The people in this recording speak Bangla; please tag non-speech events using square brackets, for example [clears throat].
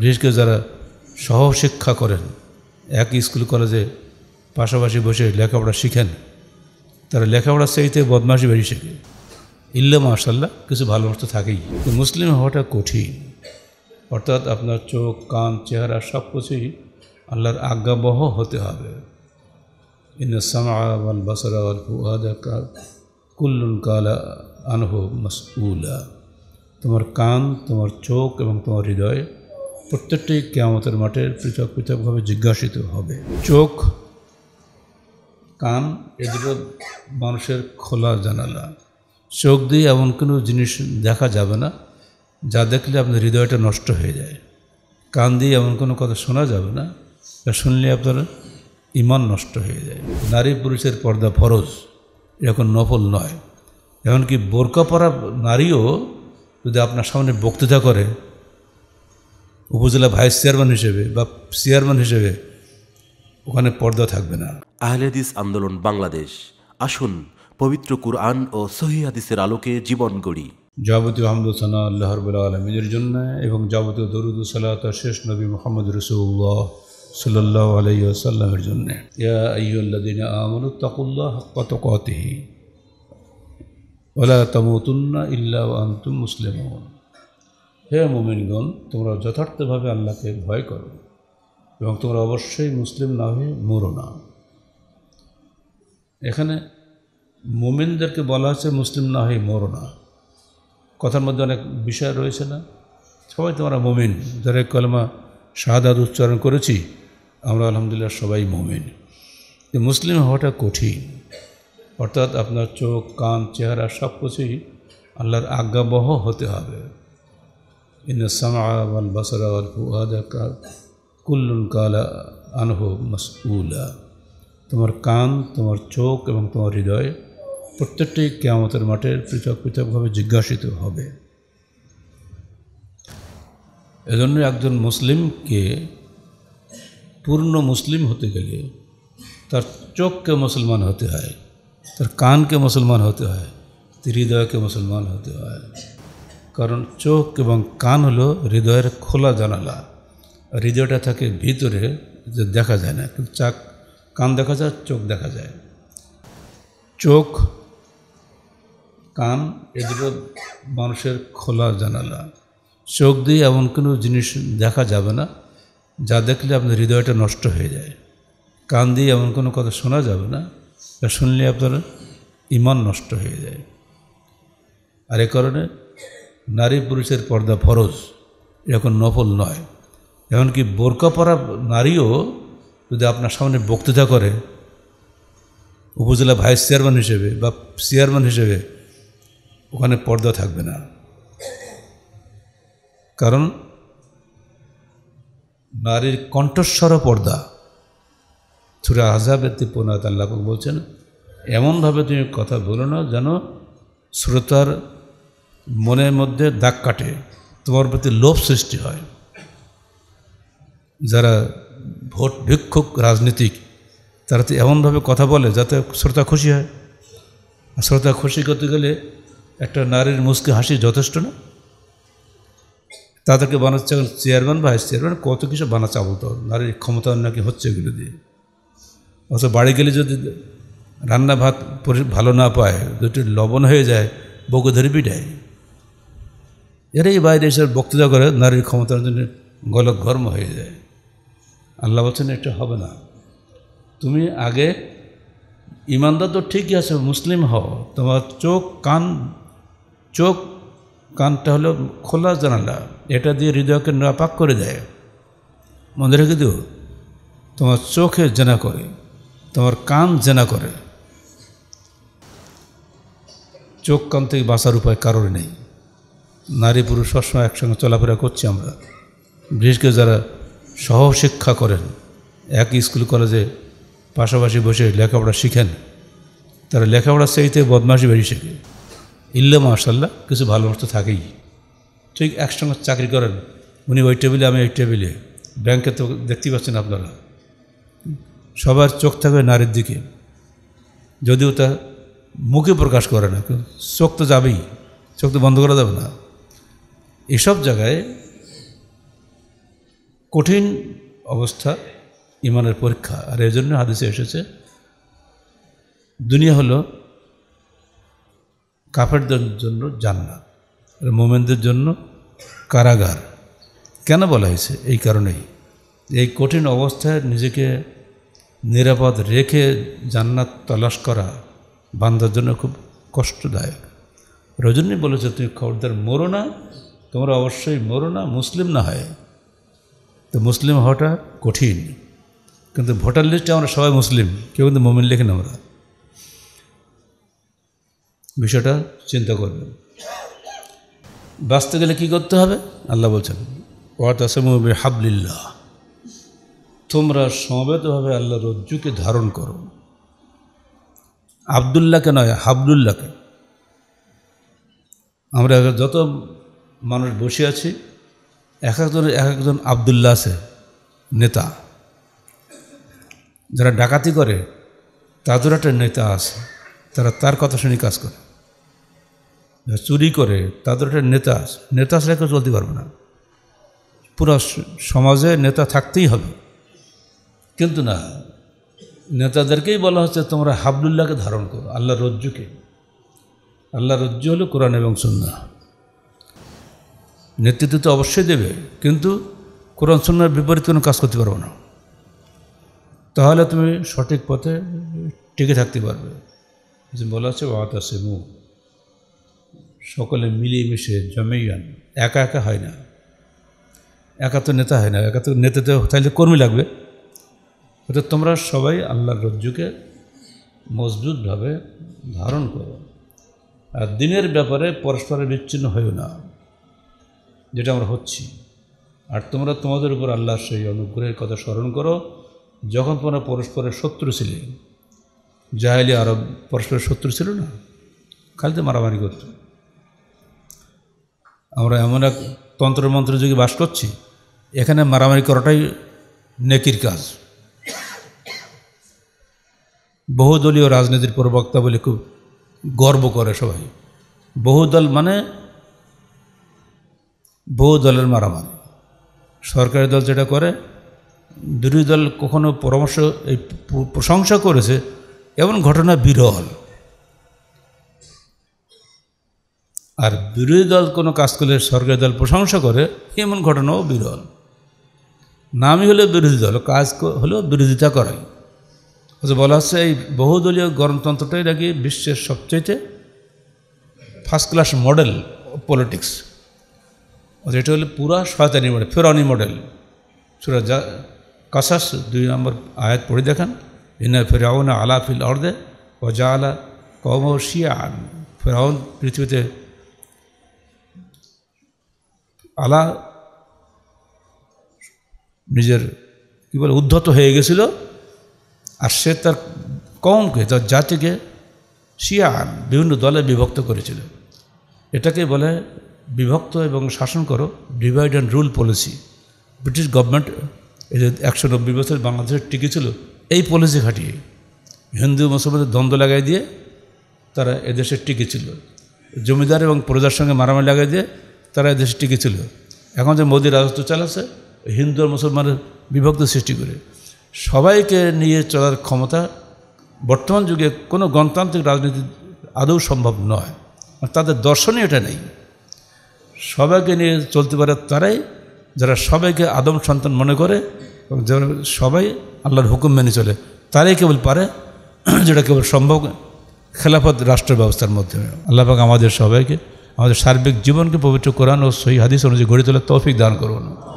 বিশেষ করে যারা সহশিক্ষা করেন এক স্কুল কলেজে পাশাপাশি বসে লেখাপড়া শিখেন তারা লেখাপড়া সেইতে বদমাশি বেরিয়ে শেখে ইল্লা মার্শাল্লাহ কিছু ভালো মানুষ তো থাকেই মুসলিম হওয়াটা কঠিন অর্থাৎ আপনার চোখ কান চেহারা সব কিছুই আল্লাহর আজ্ঞাবহ হতে হবে তোমার কান তোমার চোখ এবং তোমার হৃদয় প্রত্যেকটি কেয়ামতের মাঠে পৃথক পৃথকভাবে জিজ্ঞাসিত হবে চোখ কান এ দুটো মানুষের খোলা জানালা চোখ দিয়ে এমন কোনো জিনিস দেখা যাবে না যা দেখলে আপনার হৃদয়টা নষ্ট হয়ে যায় কান দিয়ে এমন কোনো কথা শোনা যাবে না যা শুনলে আপনার ইমান নষ্ট হয়ে যায় নারী পুরুষের পর্দা ফরজ এখন নফল নয় এমনকি বোরকা পরা নারীও যদি আপনার সামনে বক্তৃতা করে উপজেলা ভাইস চেয়ারম্যান হিসেবে বা চেয়ারম্যান হিসেবে ওখানে পর্দা থাকবে না আহলেদিস আন্দোলন বাংলাদেশ আসুন পবিত্র কুরআন ও সহিহাদিসের আলোকে জীবন গড়ি যাবতীয় হামদুসানা আল্লাহ রবুল্লা আলমিনের জন্য এবং যাবতীয় দরুদুসাল্লাহ শেষ নবী মোহাম্মদ রসুল্লাহ সাল্লাহ আলাইসাল্লামের জন্য ইয়া আইয়ুল্লাদিন আমলুত্তাকুল্লাহ হকাতকাতিহি ওলা তমতুন্না ইল্লা আন্তুম মুসলিম হে মোমিনগণ তোমরা যথার্থভাবে আল্লাহকে ভয় করো এবং তোমরা অবশ্যই মুসলিম না হয়ে মরো না এখানে মোমিনদেরকে বলা হয়েছে মুসলিম না হয়ে মরো না কথার মধ্যে অনেক বিষয় রয়েছে না সবাই তোমরা মোমিন যারা কলমা শাহাদ উচ্চারণ করেছি আমরা আলহামদুলিল্লাহ সবাই মোমিন মুসলিম হওয়াটা কঠিন অর্থাৎ আপনার চোখ কান চেহারা সব কিছুই আল্লাহর আজ্ঞাবহ হতে হবে إن السمع والبصر والفؤاد কুল কালা আনহ মাসউলা তোমার কান তোমার চোখ এবং তোমার হৃদয় প্রত্যেকটি কেয়ামতের মাঠের পৃথক পৃথকভাবে জিজ্ঞাসিত হবে এজন্য একজন মুসলিমকে পূর্ণ মুসলিম হতে গেলে তার চোখকে মুসলমান হতে হয় তার কানকে মুসলমান হতে হয় হৃদয়কে মুসলমান হতে হয় কারণ চোখ এবং কান হলো হৃদয়ের খোলা জানালা হৃদয়টা থাকে ভিতরে যে দেখা যায় না কিন্তু চাক কান দেখা যায় চোখ দেখা যায় চোখ কান এগুলো মানুষের খোলা জানালা চোখ দিয়ে এমন কোনো জিনিস দেখা যাবে না যা দেখলে আপনার হৃদয়টা নষ্ট হয়ে যায় কান দিয়ে এমন কোনো কথা শোনা যাবে না যা শুনলে আপনার ইমান নষ্ট হয়ে যায় আর এ কারণে নারী পুরুষের পর্দা ফরজ এখন নফল নয় এমনকি বোরকা পরা নারীও যদি আপনার সামনে বক্তৃতা করে উপজেলা ভাইস চেয়ারম্যান হিসেবে বা চেয়ারম্যান হিসেবে ওখানে পর্দা থাকবে না কারণ নারীর কণ্ঠস্বর পর্দা ছুরা আজাবের তিপ্পনাথ আল্লাহ বলছেন এমনভাবে তুমি কথা বলো না যেন শ্রোতার মনের মধ্যে দাগ কাটে তোমার প্রতি লোভ সৃষ্টি হয় যারা ভোট ভিক্ষুক রাজনীতিক তারা তো এমনভাবে কথা বলে যাতে শ্রোতা খুশি হয় শ্রোতা খুশি করতে গেলে একটা নারীর মুস্কি হাসি যথেষ্ট না তাদেরকে বানাচ্ছে চেয়ারম্যান ভাইস চেয়ারম্যান কত কিছু বানাচ্ছে আবত নারীর ক্ষমতা নাকি হচ্ছে এগুলো দিয়ে অথচ বাড়ি গেলে যদি রান্না ভাত ভালো না পায় দুটি লবণ হয়ে যায় বউকে ধরে পিটায় এরাই বাইরে এসে বক্তৃতা করে নারীর ক্ষমতার জন্য গলত ঘর্ম হয়ে যায় আল্লাহ বলছেন এটা হবে না তুমি আগে ইমানদার তো ঠিকই আছে মুসলিম হও তোমার চোখ কান চোখ কানটা হলো খোলা জানালা এটা দিয়ে হৃদয়কে নাপাক করে দেয় মনে রেখে দিও তোমার চোখে জেনা করে তোমার কান জেনা করে চোখ কান থেকে বাঁচার উপায় কারোর নেই নারী পুরুষ সবসময় একসঙ্গে চলাফেরা করছি আমরা বিশেষ করে যারা সহশিক্ষা করেন একই স্কুল কলেজে পাশাপাশি বসে লেখাপড়া শিখেন তারা সেই থেকে বদমাশি বেরিয়ে শেখে ইল্লে মার্শাল্লাহ কিছু ভালো থাকেই ঠিক একসঙ্গে চাকরি করেন উনি ওই টেবিলে আমি ওই টেবিলে ব্যাংকে তো দেখতে পাচ্ছেন আপনারা সবার চোখ থাকবে নারীর দিকে যদিও তা মুখে প্রকাশ করে না চোখ তো যাবেই চোখ তো বন্ধ করা যাবে না এসব জায়গায় কঠিন অবস্থা ইমানের পরীক্ষা আর এই জন্য হাদিসে এসেছে দুনিয়া হলো কাফেরদের জন্য জান্নাত আর মোমেনদের জন্য কারাগার কেন বলা হয়েছে এই কারণেই এই কঠিন অবস্থায় নিজেকে নিরাপদ রেখে জান্নাত তলাশ করা বান্দার জন্য খুব কষ্টদায়ক রজনী বলেছে তুমি খবরদার মরো না তোমরা অবশ্যই মরো না মুসলিম না হয় তো মুসলিম হওয়াটা কঠিন কিন্তু ভোটার লিস্টে আমরা সবাই মুসলিম কেউ কিন্তু মোমিন লেখেন আমরা বিষয়টা চিন্তা করবেন বাঁচতে গেলে কি করতে হবে আল্লাহ বলছেন ওয়াতাসমবে হাবলিল্লাহ তোমরা সমবেতভাবে আল্লাহ রজ্জুকে ধারণ করো আবদুল্লাহকে নয় হাবলুল্লাহকে আমরা যত মানুষ বসে আছে এক একজনের এক একজন আবদুল্লা আছে নেতা যারা ডাকাতি করে তাদের একটা নেতা আছে তারা তার কথা শুনে কাজ করে যারা চুরি করে তাদের একটা নেতা আছে নেতা আসলে কেউ চলতে পারবে না পুরো সমাজে নেতা থাকতেই হবে কিন্তু না নেতাদেরকেই বলা হচ্ছে তোমরা হাবলুল্লাহকে ধারণ করো আল্লাহ রজ্জুকে আল্লাহ রজ্জু হলো কোরআন এবং সন্ধ্যা নেতৃত্ব তো অবশ্যই দেবে কিন্তু কোরআন সন্ন্যার বিপরীত কোনো কাজ করতে পারবো না তাহলে তুমি সঠিক পথে টিকে থাকতে পারবে যে বলা আছে ওয়াত আছে মু সকলে মিলিয়ে মিশে আন একা একা হয় না একা তো নেতা হয় না একা তো নেতাতে তাহলে কর্মী লাগবে অর্থাৎ তোমরা সবাই আল্লাহর রজ্জুকে মজবুতভাবে ধারণ করো আর দিনের ব্যাপারে পরস্পরের বিচ্ছিন্ন হয়েও না যেটা আমরা হচ্ছি আর তোমরা তোমাদের উপর আল্লাহর সেই অনুগ্রহের কথা স্মরণ করো যখন তোমরা পরস্পরের শত্রু ছিলে জাহেলি আরব পরস্পরের শত্রু ছিল না খালিতে মারামারি করত আমরা এমন এক তন্ত্রমন্ত্র যুগে বাস করছি এখানে মারামারি করাটাই নেকির কাজ বহুদলীয় রাজনীতির প্রবক্তা বলে খুব গর্ব করে সবাই বহুদল মানে বহু দলের মারামারি সরকারি দল যেটা করে দুটি দল কখনো পরামর্শ এই প্রশংসা করেছে এমন ঘটনা বিরল আর বিরোধী দল কোনো কাজ করলে সরকারি দল প্রশংসা করে এমন ঘটনাও বিরল নামই হলে বিরোধী দল কাজ হলেও বিরোধিতা করে আচ্ছা, বলা হচ্ছে এই বহুদলীয় গণতন্ত্রটাই নাকি বিশ্বের সবচেয়ে ফার্স্ট ক্লাস মডেল পলিটিক্স এটা হলো পুরা শয়তানি মডেল ফেরানি মডেল সুরা যা কাসাস দুই নম্বর আয়াত পড়ে দেখেন ইনা ফেরাউন আলা ফিল অর্দে ও যা আলা কম শিয়ান ফেরাউন পৃথিবীতে আলা নিজের কী বলে উদ্ধত হয়ে গেছিল আর সে তার কমকে তার জাতিকে শিয়ান বিভিন্ন দলে বিভক্ত করেছিল এটাকে বলে বিভক্ত এবং শাসন করো divide and rule policy British government এই যে একশো নব্বই বছর বাংলাদেশের টিকেছিল এই পলিসি খাটিয়ে হিন্দু মুসলমানদের দ্বন্দ্ব লাগাই দিয়ে তারা এদেশের টিকেছিল জমিদার এবং প্রজার সঙ্গে মারামারি লাগাই দিয়ে তারা এদেশে টিকেছিল এখন যে মোদী রাজত্ব চালাচ্ছে হিন্দু আর মুসলমানের বিভক্ত সৃষ্টি করে সবাইকে নিয়ে চলার ক্ষমতা বর্তমান যুগে কোনো গণতান্ত্রিক রাজনীতি আদৌ সম্ভব নয় তাদের দর্শনই এটা নেই সবাইকে নিয়ে চলতে পারে তারাই যারা সবাইকে আদম সন্তান মনে করে এবং যারা সবাই আল্লাহর হুকুম মেনে চলে তারাই কেবল পারে [clears throat] যেটা কেবল সম্ভব খেলাফত রাষ্ট্র ব্যবস্থার মধ্যে আল্লাহাক আমাদের সবাইকে আমাদের সার্বিক জীবনকে পবিত্র কোরআন ও সহি হাদিস অনুযায়ী গড়ে তোলার তৌফিক দান করুন